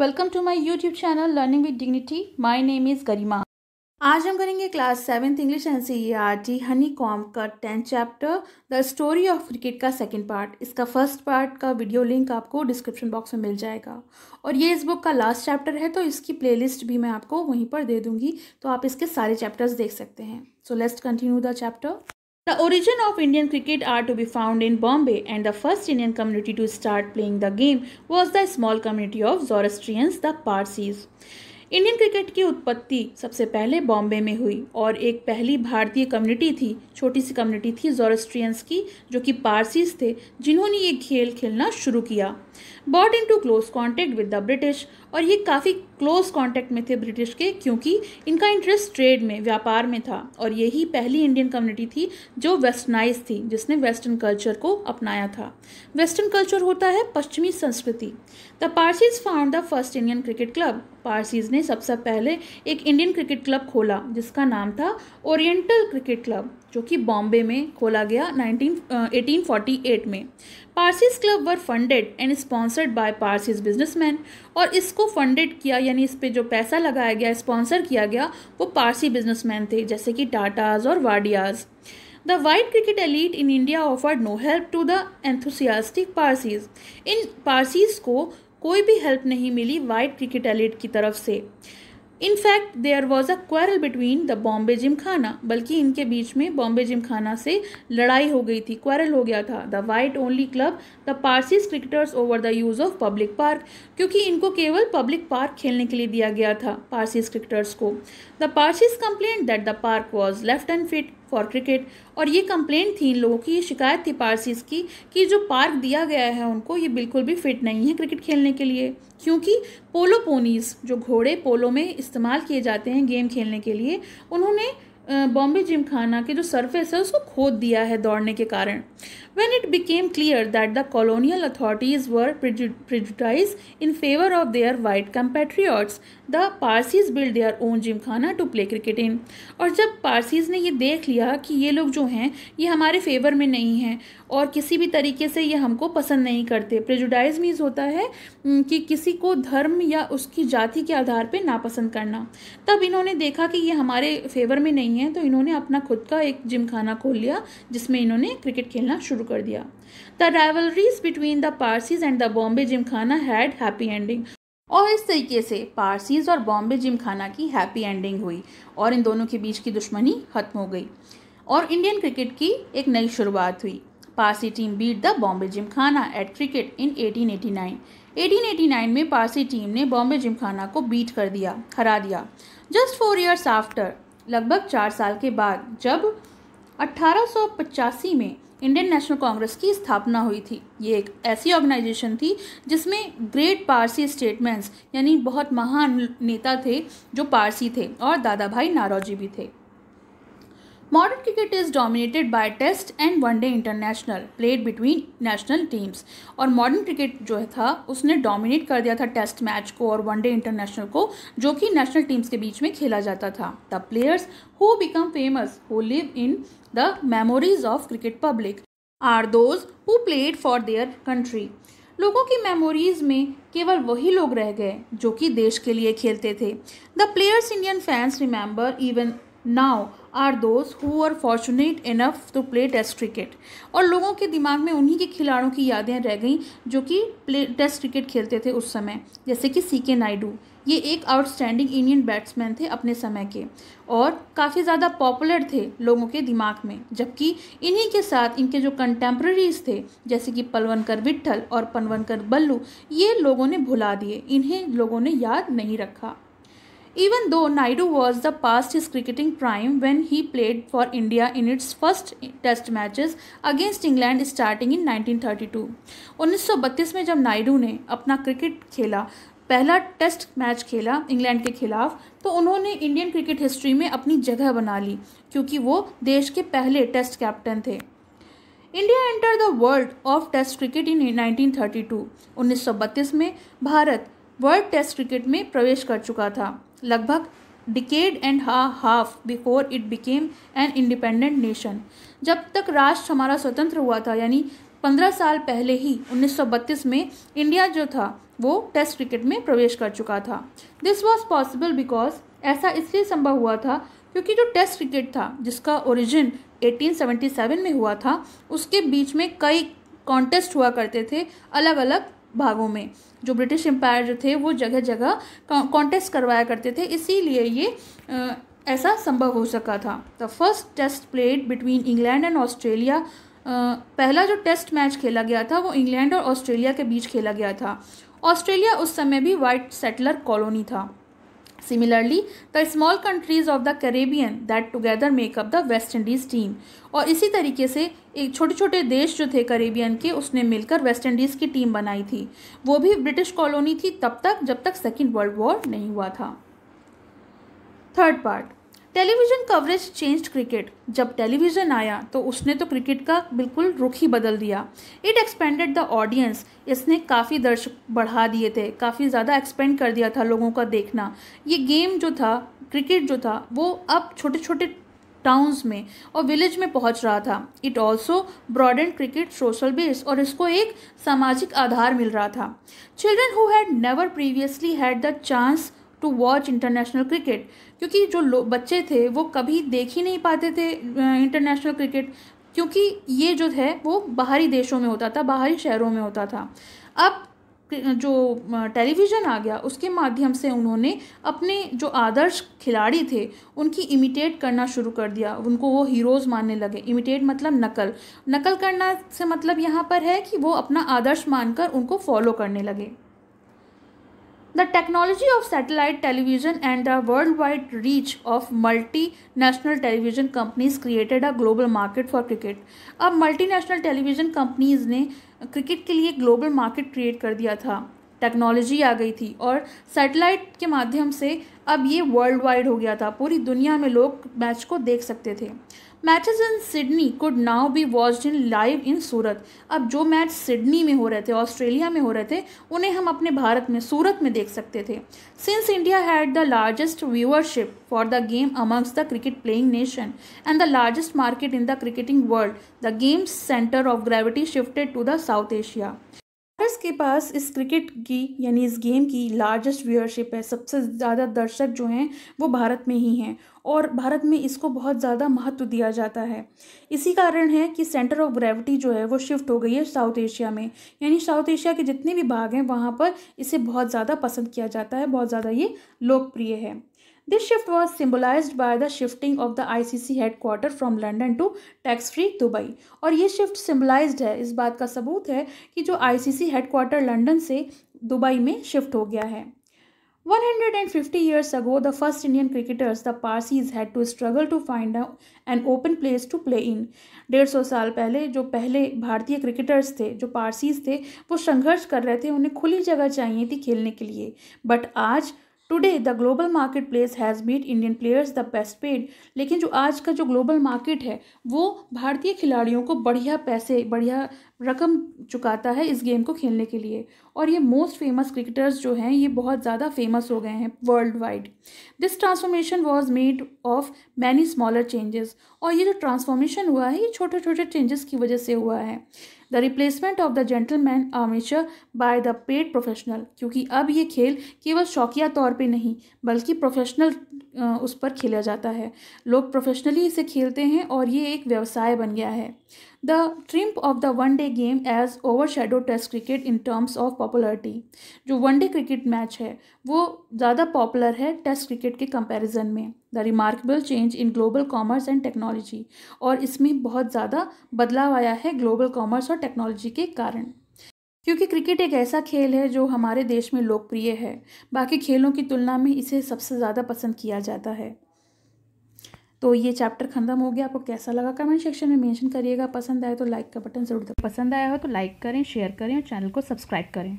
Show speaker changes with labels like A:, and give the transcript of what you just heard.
A: Welcome to my YouTube channel learning with dignity my name is Garima आज हम करेंगे class seventh English N C R T honeycomb का tenth chapter the story of cricket का second part इसका first part का video link आपको description box में मिल जाएगा और ये इस बुक का लास्ट चैप्टर है तो इसकी प्लेलिस्ट भी मैं आपको वहीं पर दे दूंगी तो आप इसके सारे चैप्टर्स देख सकते हैं so let's continue the chapter The origin of Indian cricket are to be found in Bombay and the first Indian community to start playing the game was the small community of Zoroastrians the Parsis. Indian cricket की उत्पत्ति सबसे पहले बॉम्बे में हुई और एक पहली भारतीय कम्युनिटी थी छोटी सी कम्युनिटी थी जोरेस्ट्रियंस की जो कि पारसीज थे जिन्होंने ये खेल खेलना शुरू किया but into close contact with the British और ये काफ़ी क्लोज कॉन्टैक्ट में थे ब्रिटिश के क्योंकि इनका इंटरेस्ट ट्रेड में व्यापार में था और यही पहली इंडियन कम्युनिटी थी जो वेस्टर्नाइज थी जिसने वेस्टर्न कल्चर को अपनाया था वेस्टर्न कल्चर होता है पश्चिमी संस्कृति the Parsis found the first Indian cricket club Parsis ने सबसे सब पहले एक इंडियन क्रिकेट क्लब खोला जिसका नाम था ओरिएंटल क्रिकेट क्लब जो कि बॉम्बे में खोला गया 19 1848 में Parsis club were funded and sponsored by Parsis businessman और इसको फंडेड किया यानी इस पर जो पैसा लगाया गया स्पॉन्सर किया गया वो पारसी बिजनेसमैन थे जैसे कि टाटाज और Wadias the white cricket elite in India offer no help to the enthusiastic Parsis इन पारसीज को कोई भी हेल्प नहीं मिली वाइट क्रिकेट एलिट की तरफ से in fact there was a quarrel between the Bombay Gymkhana बल्कि इनके बीच में बॉम्बे जिम खाना से लड़ाई हो गई थी क्वारल हो गया था the white only club the Parsis cricketers over the use of public park क्योंकि इनको केवल पब्लिक पार्क खेलने के लिए दिया गया था पारसीज क्रिकेटर्स को the Parsis complain that the park was left and fit for cricket और ये कंप्लेंट थी इन लोगों की ये शिकायत थी पारसीज की कि जो पार्क दिया गया है उनको ये बिल्कुल भी फिट नहीं है क्रिकेट खेलने के लिए क्योंकि पोलो पोनीस जो घोड़े पोलो में इस्तेमाल किए जाते हैं गेम खेलने के लिए उन्होंने बॉम्बे जिम खाना के जो सरफेस है उसको खोद दिया है दौड़ने के कारण when it became clear that the colonial authorities were were in favour of their white white the Parsis build their own gymkhana to play cricket in और जब पारसीज ने ये देख लिया कि ये लोग जो हैं ये हमारे फेवर में नहीं हैं और किसी भी तरीके से ये हमको पसंद नहीं करते प्रेजुडाइज मीन्स होता है कि किसी को धर्म या उसकी जाति के आधार पर नापसंद करना तब इन्होंने देखा कि ये हमारे फेवर में नहीं नहीं है तो इन्होंने अपना खुद का एक जिम खाना खोल लिया जिसमें इन्होंने क्रिकेट खेलना शुरू कर दिया the rivalries between the Parsis and the Bombay Gymkhana had happy ending और इस तरीके से पारसीज और बॉम्बे जिम खाना की हैप्पी एंडिंग हुई और इन दोनों के बीच की दुश्मनी खत्म हो गई और इंडियन क्रिकेट की एक नई शुरुआत हुई Parsi team beat the Bombay Gymkhana at cricket in 1889 1889 में पारसी टीम ने बॉम्बे जिम खाना को बीट कर दिया हरा दिया जस्ट फोर ईयर्स आफ्टर लगभग चार साल के बाद जब 1885 में इंडियन नेशनल कांग्रेस की स्थापना हुई थी ये एक ऐसी ऑर्गेनाइजेशन थी जिसमें ग्रेट पारसी स्टेटमेंट्स यानी बहुत महान नेता थे जो पारसी थे और दादा भाई नारोजी भी थे modern cricket is dominated by test and one day international played between national teams और मॉडर्न क्रिकेट जो है था उसने डोमिनेट कर दिया था टेस्ट मैच को और वनडे इंटरनेशनल को जो कि नेशनल टीम्स के बीच में खेला जाता था the players who become famous who live in the memories of cricket public are those who played for their country लोगों की मेमोरीज में केवल वही लोग रह गए जो कि देश के लिए खेलते थे the players Indian fans remember even now are those who are fortunate enough to play test cricket और लोगों के दिमाग में उन्हीं के खिलाड़ियों की यादें रह गईं जो कि प्ले टेस्ट क्रिकेट खेलते थे उस समय जैसे कि सी के नायडू ये एक आउटस्टैंडिंग इंडियन बैट्समैन थे अपने समय के और काफ़ी ज़्यादा पॉपुलर थे लोगों के दिमाग में जबकि इन्हीं के साथ इनके जो कंटेम्प्रेरीज थे जैसे कि पलवनकर विट्ठल और पलवनकर बल्लू ये लोगों ने भुला दिए इन्हें लोगों ने याद नहीं रखा Even though Naidu was the past his cricketing prime when he played for India in its first test matches against England starting in 1932 1932 में जब नायडू ने अपना क्रिकेट खेला पहला टेस्ट मैच खेला इंग्लैंड के खिलाफ तो उन्होंने इंडियन क्रिकेट हिस्ट्री में अपनी जगह बना ली क्योंकि वो देश के पहले टेस्ट कैप्टन थे India enter the world of test cricket in 1932 1932 में भारत वर्ल्ड टेस्ट क्रिकेट में प्रवेश कर चुका था लगभग decade and a half before it became an independent nation जब तक राष्ट्र हमारा स्वतंत्र हुआ था यानी पंद्रह साल पहले ही 1932 में इंडिया जो था वो टेस्ट क्रिकेट में प्रवेश कर चुका था दिस वॉज पॉसिबल बिकॉज ऐसा इसलिए संभव हुआ था क्योंकि जो टेस्ट क्रिकेट था जिसका ओरिजिन 1877 में हुआ था उसके बीच में कई कॉन्टेस्ट हुआ करते थे अलग अलग भागों में जो ब्रिटिश एम्पायर जो थे वो जगह जगह कॉन्टेस्ट करवाया करते थे इसीलिए ये ऐसा संभव हो सका था the first test played between England and Australia पहला जो टेस्ट मैच खेला गया था वो इंग्लैंड और ऑस्ट्रेलिया के बीच खेला गया था ऑस्ट्रेलिया उस समय भी वाइट सेटलर कॉलोनी था similarly the small countries of the Caribbean that together make up the West Indies team और इसी तरीके से एक छोटे छोटे देश जो थे करेबियन के उसने मिलकर वेस्ट इंडीज़ की टीम बनाई थी वो भी ब्रिटिश कॉलोनी थी तब तक जब तक सेकेंड वर्ल्ड वॉर नहीं हुआ था third part television coverage change cricket जब टेलीविज़न आया तो उसने तो क्रिकेट का बिल्कुल रुख ही बदल दिया इट एक्सपेंडेड द ऑडियंस इसने काफ़ी दर्शक बढ़ा दिए थे काफ़ी ज़्यादा एक्सपेंड कर दिया था लोगों का देखना ये गेम जो था क्रिकेट जो था वो अब छोटे छोटे टाउन्स में और विलेज में पहुंच रहा था it also broadened cricket social base और इसको एक सामाजिक आधार मिल रहा था children who had never previously had the chance to watch international cricket क्योंकि जो बच्चे थे वो कभी देख ही नहीं पाते थे इंटरनेशनल क्रिकेट क्योंकि ये जो है वो बाहरी देशों में होता था बाहरी शहरों में होता था अब जो टेलीविज़न आ गया उसके माध्यम से उन्होंने अपने जो आदर्श खिलाड़ी थे उनकी इमिटेट करना शुरू कर दिया उनको वो हीरोज़ मानने लगे इमिटेट मतलब नकल नकल करना से मतलब यहाँ पर है कि वो अपना आदर्श मानकर उनको फॉलो करने लगे The technology of satellite television and the worldwide reach of multinational television companies created a global market for cricket. अब multinational television companies ने cricket के लिए global market create कर दिया था टेक्नोलॉजी आ गई थी और सैटेलाइट के माध्यम से अब ये वर्ल्ड वाइड हो गया था पूरी दुनिया में लोग मैच को देख सकते थे matches in Sydney could now be watched in live in Surat अब जो मैच सिडनी में हो रहे थे ऑस्ट्रेलिया में हो रहे थे उन्हें हम अपने भारत में सूरत में देख सकते थे since India had the largest viewership for the game amongst the cricket playing nation and the largest market in the cricketing world the game's centre of gravity shifted to the South Asia पायरस के पास इस cricket की यानी इस game की largest viewership है सबसे ज़्यादा दर्शक जो हैं वो भारत में ही हैं और भारत में इसको बहुत ज़्यादा महत्व दिया जाता है इसी कारण है कि सेंटर ऑफ ग्रेविटी जो है वो शिफ्ट हो गई है साउथ एशिया में यानी साउथ एशिया के जितने भी भाग हैं वहाँ पर इसे बहुत ज़्यादा पसंद किया जाता है बहुत ज़्यादा ये लोकप्रिय है This shift was symbolized by the shifting of the ICC headquarter from London to tax free Dubai और ये शिफ्ट सिम्बलाइज्ड है इस बात का सबूत है कि जो आईसीसी हेडक्वार्टर लंदन से दुबई में शिफ्ट हो गया है 150 years ago, the first Indian cricketers, the Parsis, had to struggle to find a, an open place to play in. डेढ़ सौ साल पहले जो पहले भारतीय क्रिकेटर्स थे जो पारसीज थे वो संघर्ष कर रहे थे उन्हें खुली जगह चाहिए थी खेलने के लिए बट आज today the global marketplace has made Indian players the best paid लेकिन जो आज का जो ग्लोबल मार्केट है वो भारतीय खिलाड़ियों को बढ़िया पैसे बढ़िया रकम चुकाता है इस गेम को खेलने के लिए और ये मोस्ट फेमस क्रिकेटर्स जो हैं ये बहुत ज़्यादा फेमस हो गए हैं worldwide this transformation was made of many smaller changes और ये जो ट्रांसफॉर्मेशन हुआ है ये छोटे छोटे चेंजेस की वजह से हुआ है the replacement of the gentleman amateur by the paid professional क्योंकि अब ये खेल केवल शौकिया तौर पे नहीं बल्कि प्रोफेशनल उस पर खेला जाता है लोग प्रोफेशनली इसे खेलते हैं और ये एक व्यवसाय बन गया है the triumph of the one day day game as overshadow test cricket in terms of popularity जो वनडे क्रिकेट मैच है वो ज़्यादा पॉपुलर है टेस्ट क्रिकेट के कंपैरिजन में the remarkable change in global commerce and technology और इसमें बहुत ज़्यादा बदलाव आया है ग्लोबल कॉमर्स और टेक्नोलॉजी के कारण क्योंकि क्रिकेट एक ऐसा खेल है जो हमारे देश में लोकप्रिय है बाकी खेलों की तुलना में इसे सबसे ज़्यादा पसंद किया जाता है तो ये चैप्टर खत्म हो गया आपको कैसा लगा कमेंट सेक्शन में मेंशन करिएगा पसंद आए तो लाइक का बटन जरूर पसंद आया हो तो लाइक करें शेयर करें और चैनल को सब्सक्राइब करें